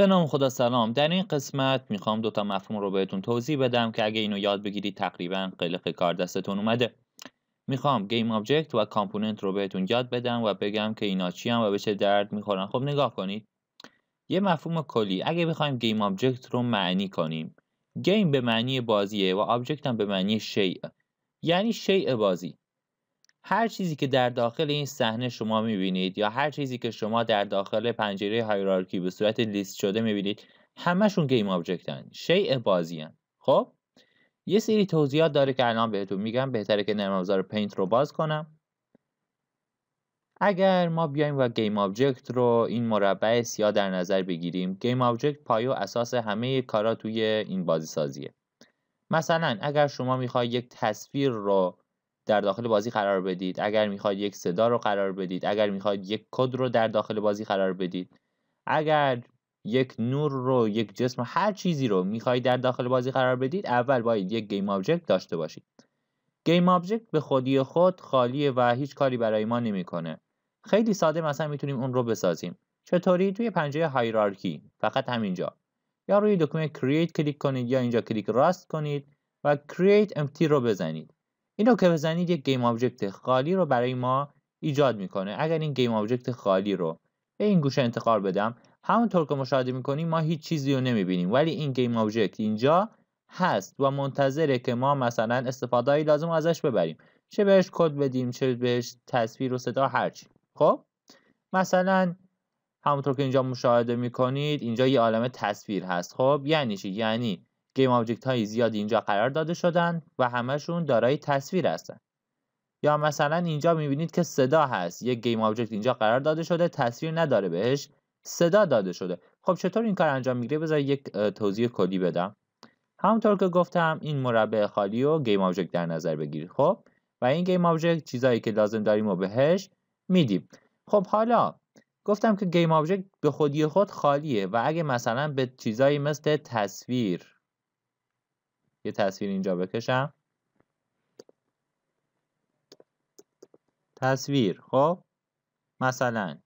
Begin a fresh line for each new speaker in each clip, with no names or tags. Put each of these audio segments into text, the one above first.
به نام خدا سلام در این قسمت میخوام دوتا مفهوم رو بهتون توضیح بدم که اگه اینو یاد بگیرید تقریبا قلق کار دستتون اومده میخوام گیم آبجکت و کامپوننت رو بهتون یاد بدم و بگم که اینا چی و به چه درد میخورن خب نگاه کنید یه مفهوم کلی اگه بخوایم گیم آبجکت رو معنی کنیم گیم به معنی بازیه و آبجکت هم به معنی شیء یعنی شیء بازی هر چیزی که در داخل این صحنه شما میبینید یا هر چیزی که شما در داخل پنجره هایرارکی به صورت لیست شده میبینید همشون گیم آبجکتن شیء بازی هن. خب یه سری توضیحات داره که الان بهتون میگم بهتره که نرم افزار پینت رو باز کنم اگر ما بیایم و گیم آبجکت رو این مربع سیاه در نظر بگیریم گیم آبجکت پایه و اساس همه کارا توی این بازی سازیه مثلا اگر شما میخوای یک تصویر رو در داخل بازی قرار بدید اگر میخواید یک صدا رو قرار بدید اگر میخواید یک کد رو در داخل بازی قرار بدید اگر یک نور رو یک جسم هر چیزی رو میخواهید در داخل بازی قرار بدید اول باید یک گیم آبجکت داشته باشید گیم آبجکت به خودی خود خالیه و هیچ کاری برای ما نمیکنه خیلی ساده مثلا میتونیم اون رو بسازیم چطوری توی پنجره هایرارکی فقط همینجا یا روی دکمه کرییت کلیک کنید یا اینجا کلیک راست کنید و کرییت امتی رو بزنید این رو که بزنید یک گیم آبجکت خالی رو برای ما ایجاد میکنه اگر این گیم آبجکت خالی رو به این گوشه انتقال بدم همونطور که مشاهده میکنیم ما هیچ چیزی رو نمیبینیم ولی این گیم آبجکت اینجا هست و منتظره که ما مثلا استفاده لازم ازش ببریم چه بهش کد بدیم چه بهش تصویر و صدا هرچی خب مثلا همونطور که اینجا مشاهده میکنید اینجا یه عالم تصویر هست خب یعنی چی یعنی گیم آبجکت های زیادی اینجا قرار داده شدن و همشون دارای تصویر هستن یا مثلا اینجا میبینید که صدا هست یک گیم آبجکت اینجا قرار داده شده تصویر نداره بهش صدا داده شده خب چطور این کار انجام میگیره بذار یک توضیح کلی بدم همونطور که گفتم این مربع خالی و گیم آبجکت در نظر بگیرید خب و این گیم آبجکت چیزایی که لازم داریم و بهش میدیم خب حالا گفتم که گیم آبجکت به خودی خود خالیه و اگه مثلا به چیزایی مثل تصویر یه تصویر اینجا بکشم تصویر خب مثلا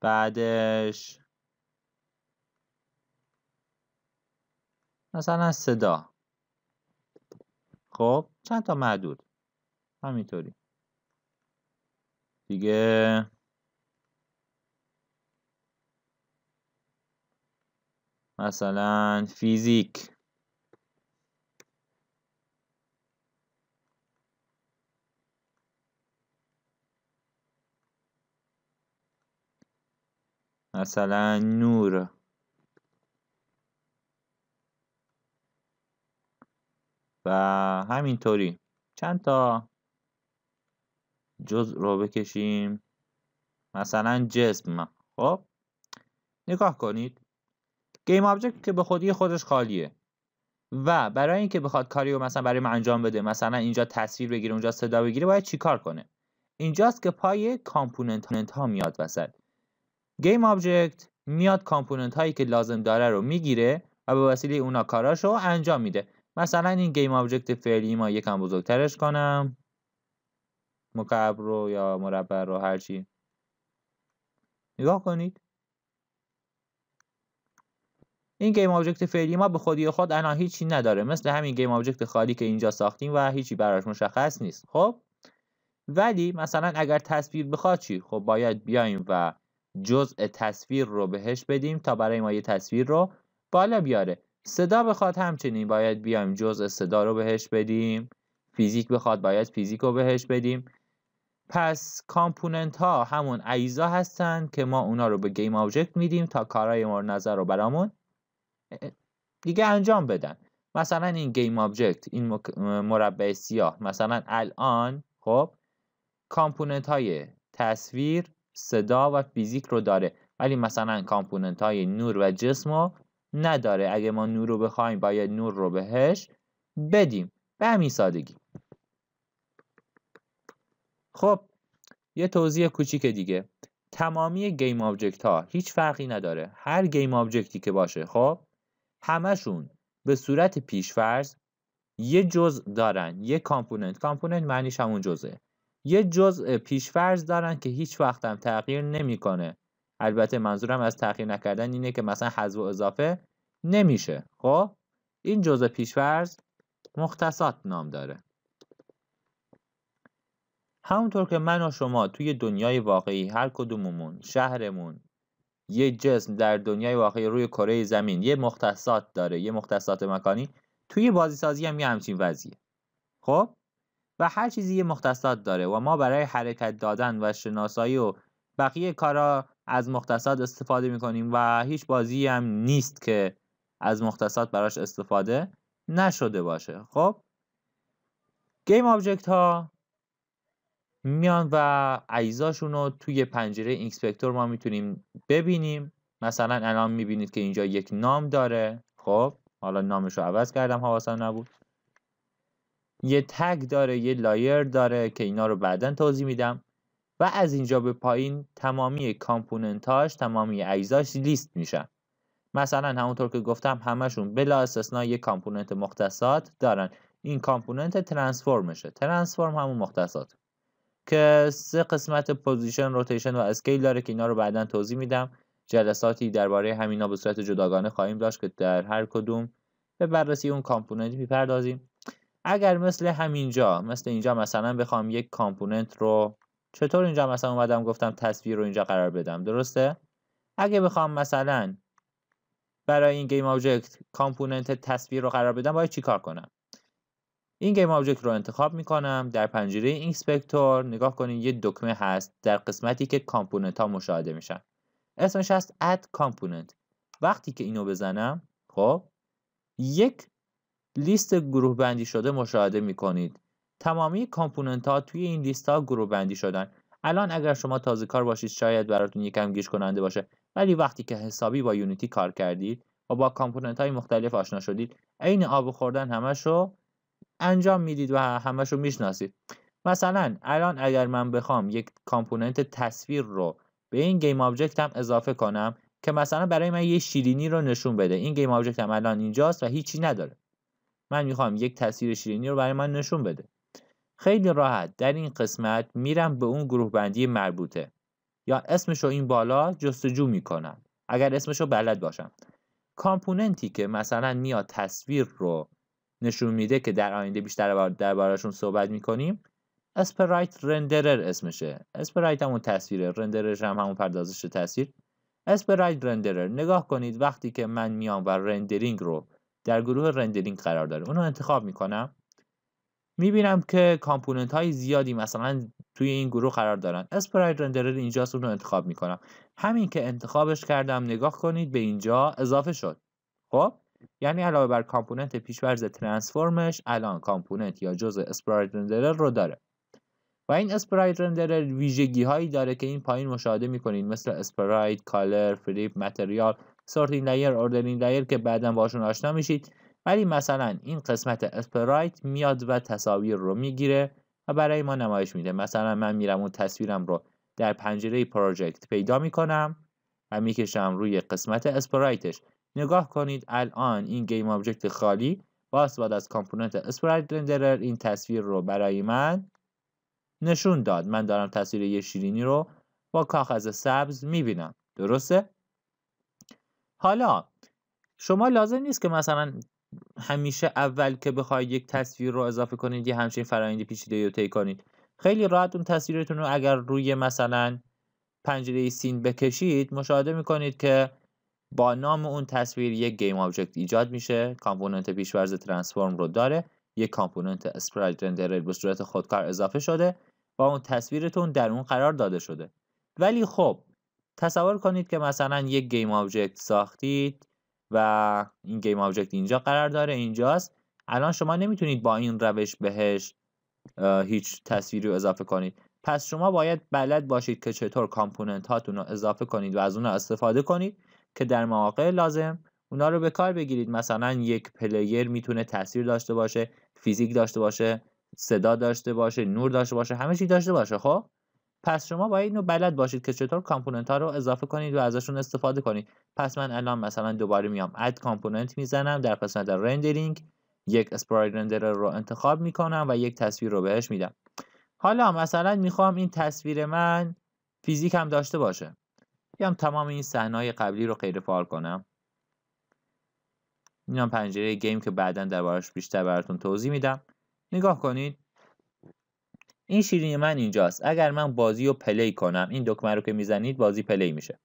بعدش مثلا صدا خب چند تا معدود همینطوری دیگه مثلا فیزیک مثلا نور و همینطوری چند تا جز رو بکشیم مثلا جسم خب نگاه کنید گیم آبجکت که به خودی خودش خالیه و برای اینکه بخواد کاری رو مثلا برای من انجام بده مثلا اینجا تصویر بگیره اونجا صدا بگیره باید چیکار کنه اینجاست که پای کامپوننت ها میاد وسط گیم آبجکت میاد کامپوننت هایی که لازم داره رو میگیره و به وسیله اونا کاراشو انجام میده مثلا این گیم آبجکت فعلی ما یکم بزرگترش کنم مکعب رو یا مربع رو هرچی نگاه کنید این گیم آبجکت فعلی ما به خودی خود الان هیچی نداره مثل همین گیم آبجکت خالی که اینجا ساختیم و هیچی براش مشخص نیست خب ولی مثلا اگر تصویر بخواد چی خب باید بیایم و جزء تصویر رو بهش بدیم تا برای ما یه تصویر رو بالا بیاره صدا بخواد همچنین باید بیایم جزء صدا رو بهش بدیم فیزیک بخواد باید فیزیک رو بهش بدیم پس کامپوننت ها همون اجزا هستن که ما اونا رو به گیم آبجکت میدیم تا کارهای مورد نظر رو برامون دیگه انجام بدن مثلا این گیم آبجکت این مربع سیاه مثلا الان خب کامپوننت های تصویر صدا و فیزیک رو داره ولی مثلا کامپوننت های نور و جسم رو نداره اگه ما نور رو بخوایم باید نور رو بهش بدیم به همین سادگی خب یه توضیح کوچیک دیگه تمامی گیم آبجکت ها هیچ فرقی نداره هر گیم آبجکتی که باشه خب همشون به صورت پیشفرض یه جز دارن یه کامپوننت کامپوننت معنیش همون جزه یه جز پیشفرض دارن که هیچ وقت هم تغییر نمیکنه البته منظورم از تغییر نکردن اینه که مثلا حذف و اضافه نمیشه خب این جزء پیشفرض مختصات نام داره همونطور که من و شما توی دنیای واقعی هر کدوممون شهرمون یه جسم در دنیای واقعی روی کره زمین یه مختصات داره یه مختصات مکانی توی بازی سازی هم یه همچین وضعیه خب و هر چیزی یه مختصات داره و ما برای حرکت دادن و شناسایی و بقیه کارا از مختصات استفاده میکنیم و هیچ بازی هم نیست که از مختصات براش استفاده نشده باشه خب گیم آبجکت ها میان و اجزاشون رو توی پنجره اینسپکتور ما میتونیم ببینیم مثلا الان میبینید که اینجا یک نام داره خب حالا نامش رو عوض کردم حواسم نبود یه تگ داره یه لایر داره که اینا رو بعدا توضیح میدم و از اینجا به پایین تمامی کامپوننتاش تمامی اجزاش لیست میشن مثلا همونطور که گفتم همشون بلا استثنا یک کامپوننت مختصات دارن این کامپوننت ترانسفورمشه ترانسفورم همون مختصات که سه قسمت پوزیشن روتیشن و اسکیل داره که اینا رو بعدا توضیح میدم جلساتی درباره همینا به صورت جداگانه خواهیم داشت که در هر کدوم به بررسی اون کامپوننت میپردازیم اگر مثل همینجا مثل اینجا مثلا بخوام یک کامپوننت رو چطور اینجا مثلا اومدم گفتم تصویر رو اینجا قرار بدم درسته اگه بخوام مثلا برای این گیم آبجکت کامپوننت تصویر رو قرار بدم باید چیکار کنم این گیم آبجکت رو انتخاب میکنم در پنجره اینسپکتور نگاه کنید یه دکمه هست در قسمتی که کامپوننت ها مشاهده میشن اسمش هست add component وقتی که اینو بزنم خب یک لیست گروه بندی شده مشاهده میکنید تمامی کامپوننت ها توی این لیست ها گروه بندی شدن الان اگر شما تازه کار باشید شاید براتون یکم گیج کننده باشه ولی وقتی که حسابی با یونیتی کار کردید و با کامپوننت های مختلف آشنا شدید عین آب خوردن همش انجام میدید و همش رو میشناسید مثلا الان اگر من بخوام یک کامپوننت تصویر رو به این گیم آبجکت هم اضافه کنم که مثلا برای من یه شیرینی رو نشون بده این گیم آبجکت هم الان اینجاست و هیچی نداره من میخوام یک تصویر شیرینی رو برای من نشون بده خیلی راحت در این قسمت میرم به اون گروه بندی مربوطه یا اسمشو این بالا جستجو میکنم اگر اسمشو بلد باشم کامپوننتی که مثلا میاد تصویر رو نشون میده که در آینده بیشتر دربارهشون صحبت میکنیم اسپرایت رندرر اسمشه اسپرایت همون تصویره رندررش هم همون پردازش تصویر اسپرایت رندرر نگاه کنید وقتی که من میام و رندرینگ رو در گروه رندرینگ قرار داره اونو انتخاب میکنم میبینم که کامپوننت های زیادی مثلا توی این گروه قرار دارن اسپرایت رندرر اینجاست اون رو انتخاب میکنم همین که انتخابش کردم نگاه کنید به اینجا اضافه شد خب یعنی علاوه بر کامپوننت پیشورز ترانسفورمش الان کامپوننت یا جزء اسپرایت رندرر رو داره و این اسپرایت رندرر ویژگی هایی داره که این پایین مشاهده میکنید مثل اسپرایت کالر فریپ متریال سورتینگ لایر اوردرینگ لایر که بعدا باشون آشنا میشید ولی مثلا این قسمت اسپرایت میاد و تصاویر رو میگیره و برای ما نمایش میده مثلا من میرم اون تصویرم رو در پنجره پروژکت پیدا میکنم و میکشم روی قسمت اسپرایتش نگاه کنید الان این گیم آبجکت خالی با استفاده از کامپوننت اسپرایت رندرر این تصویر رو برای من نشون داد من دارم تصویر یه شیرینی رو با کاغذ سبز میبینم درسته حالا شما لازم نیست که مثلا همیشه اول که بخواید یک تصویر رو اضافه کنید یه همچین فرایندی پیچیده رو طی کنید خیلی راحت اون تصویرتون رو اگر روی مثلا پنجره سین بکشید مشاهده میکنید که با نام اون تصویر یک گیم آبجکت ایجاد میشه کامپوننت پیشورز ترانسفورم رو داره یک کامپوننت اسپرایت رندر به صورت خودکار اضافه شده و اون تصویرتون در اون قرار داده شده ولی خب تصور کنید که مثلا یک گیم آبجکت ساختید و این گیم آبجکت اینجا قرار داره اینجاست الان شما نمیتونید با این روش بهش هیچ تصویری رو اضافه کنید پس شما باید بلد باشید که چطور کامپوننت هاتون رو اضافه کنید و از اون استفاده کنید که در مواقع لازم اونا رو به کار بگیرید مثلا یک پلیر میتونه تاثیر داشته باشه فیزیک داشته باشه صدا داشته باشه نور داشته باشه همه چی داشته باشه خب پس شما باید اینو بلد باشید که چطور کامپوننت ها رو اضافه کنید و ازشون استفاده کنید پس من الان مثلا دوباره میام اد کامپوننت میزنم در قسمت رندرینگ یک اسپرای رندر رو انتخاب میکنم و یک تصویر رو بهش میدم حالا مثلا میخوام این تصویر من فیزیک هم داشته باشه بیام تمام این صحنه قبلی رو غیر فعال کنم اینم پنجره گیم که بعدا دربارش بیشتر براتون توضیح میدم نگاه کنید این شیرینی من اینجاست اگر من بازی رو پلی کنم این دکمه رو که میزنید بازی پلی میشه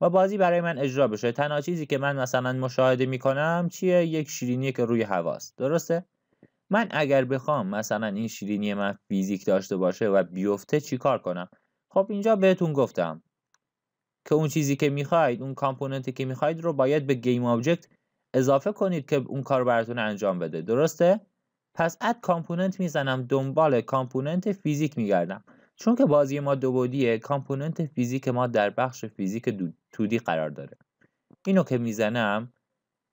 و بازی برای من اجرا بشه تنها چیزی که من مثلا مشاهده میکنم چیه یک شیرینی که روی هواست درسته من اگر بخوام مثلا این شیرینی من فیزیک داشته باشه و بیفته چیکار کنم خب اینجا بهتون گفتم که اون چیزی که میخواید اون کامپوننتی که میخواید رو باید به گیم آبجکت اضافه کنید که اون کار براتون انجام بده درسته پس اد کامپوننت میزنم دنبال کامپوننت فیزیک میگردم چون که بازی ما دو بودیه کامپوننت فیزیک ما در بخش فیزیک تودی قرار داره اینو که میزنم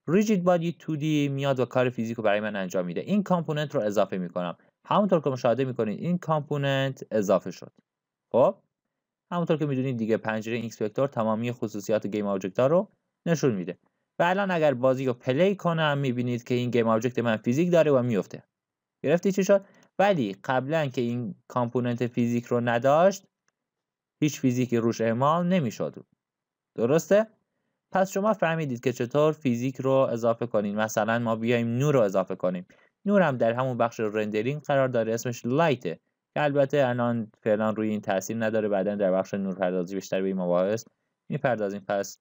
ریجید بادی تودی میاد و کار فیزیک رو برای من انجام میده این کامپوننت رو اضافه میکنم همونطور که مشاهده میکنید این کامپوننت اضافه شد خب همونطور که میدونید دیگه پنجره اینسپکتور تمامی خصوصیات گیم آبجکت ها رو نشون میده و الان اگر بازی رو پلی کنم میبینید که این گیم آبجکت من فیزیک داره و میفته گرفتی چی شد ولی قبلا که این کامپوننت فیزیک رو نداشت هیچ فیزیکی روش اعمال نمیشد درسته پس شما فهمیدید که چطور فیزیک رو اضافه کنیم مثلا ما بیایم نور رو اضافه کنیم نور هم در همون بخش رندرینگ قرار داره اسمش لایت. که البته الان فعلا روی این تاثیر نداره بعدا در بخش نورپردازی بیشتر به این مباحث میپردازیم پس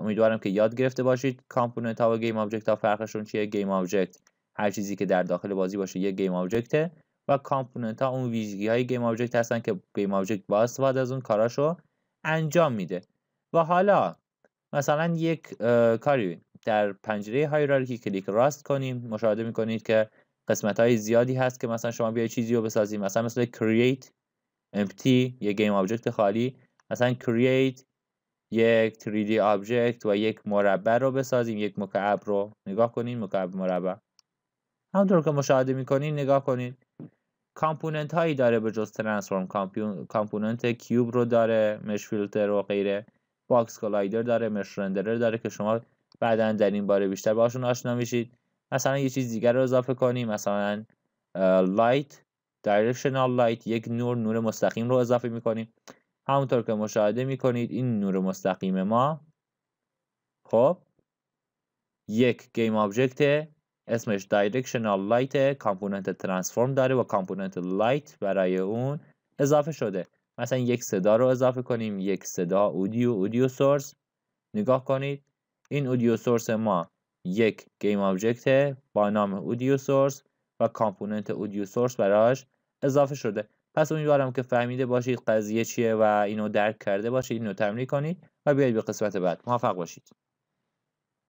امیدوارم که یاد گرفته باشید کامپوننت ها و گیم آبجکت ها فرقشون چیه گیم آبجکت هر چیزی که در داخل بازی باشه یه گیم آبجکته و کامپوننت ها اون ویژگی های گیم آبجکت هستن که گیم آبجکت با استفاده از اون کاراشو انجام میده و حالا مثلا یک کاری در پنجره هایرارکی کلیک راست کنیم مشاهده میکنید که قسمت های زیادی هست که مثلا شما بیاید چیزی رو بسازیم مثلا مثل create empty یک game object خالی مثلا create یک 3D object و یک مربع رو بسازیم یک مکعب رو نگاه کنین مکعب مربع همونطور که مشاهده میکنین نگاه کنین کامپوننت هایی داره به جز ترانسفورم کامپوننت کیوب رو داره مش فیلتر و غیره باکس کلایدر داره مش رندرر داره که شما بعدا در این باره بیشتر باشون آشنا میشید مثلا یه چیز دیگر رو اضافه کنیم مثلا لایت دایرکشنال لایت یک نور نور مستقیم رو اضافه میکنیم همونطور که مشاهده میکنید این نور مستقیم ما خب یک گیم آبجکت اسمش دایرکشنال لایت کامپوننت ترانسفورم داره و کامپوننت لایت برای اون اضافه شده مثلا یک صدا رو اضافه کنیم یک صدا اودیو اودیو سورس نگاه کنید این اودیو سورس ما یک گیم آبجکت با نام اودیو سورس و کامپوننت اودیو سورس براش اضافه شده پس امیدوارم که فهمیده باشید قضیه چیه و اینو درک کرده باشید اینو تمرین کنید و بیاید به قسمت بعد موفق باشید